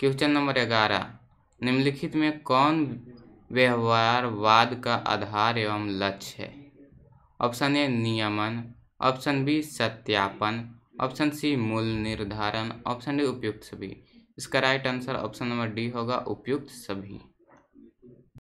question number ग्यारह निम्नलिखित में कौन व्यवहारवाद का आधार एवं लक्ष्य है ऑप्शन ए नियमन ऑप्शन बी सत्यापन ऑप्शन सी मूल निर्धारण ऑप्शन डी उपयुक्त सभी इसका right answer option number D होगा उपयुक्त सभी